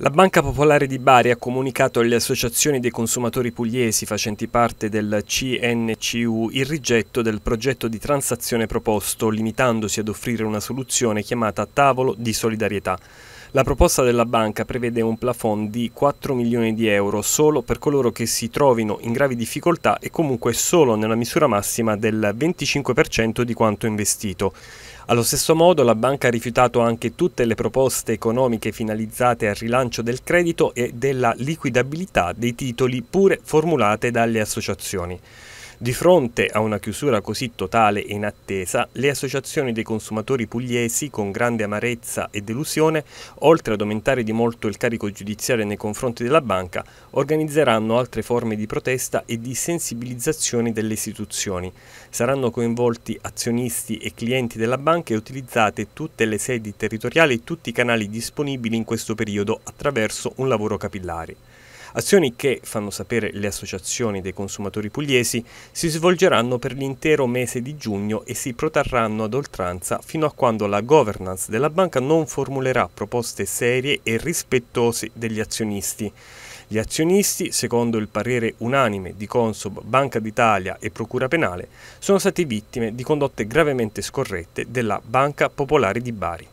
La Banca Popolare di Bari ha comunicato alle associazioni dei consumatori pugliesi facenti parte del CNCU il rigetto del progetto di transazione proposto, limitandosi ad offrire una soluzione chiamata tavolo di solidarietà. La proposta della banca prevede un plafond di 4 milioni di euro solo per coloro che si trovino in gravi difficoltà e comunque solo nella misura massima del 25% di quanto investito. Allo stesso modo la banca ha rifiutato anche tutte le proposte economiche finalizzate al rilancio del credito e della liquidabilità dei titoli pure formulate dalle associazioni. Di fronte a una chiusura così totale e inattesa, le associazioni dei consumatori pugliesi, con grande amarezza e delusione, oltre ad aumentare di molto il carico giudiziario nei confronti della banca, organizzeranno altre forme di protesta e di sensibilizzazione delle istituzioni. Saranno coinvolti azionisti e clienti della banca e utilizzate tutte le sedi territoriali e tutti i canali disponibili in questo periodo attraverso un lavoro capillare. Azioni che, fanno sapere le associazioni dei consumatori pugliesi, si svolgeranno per l'intero mese di giugno e si protarranno ad oltranza fino a quando la governance della banca non formulerà proposte serie e rispettose degli azionisti. Gli azionisti, secondo il parere unanime di Consob, Banca d'Italia e Procura Penale, sono stati vittime di condotte gravemente scorrette della Banca Popolare di Bari.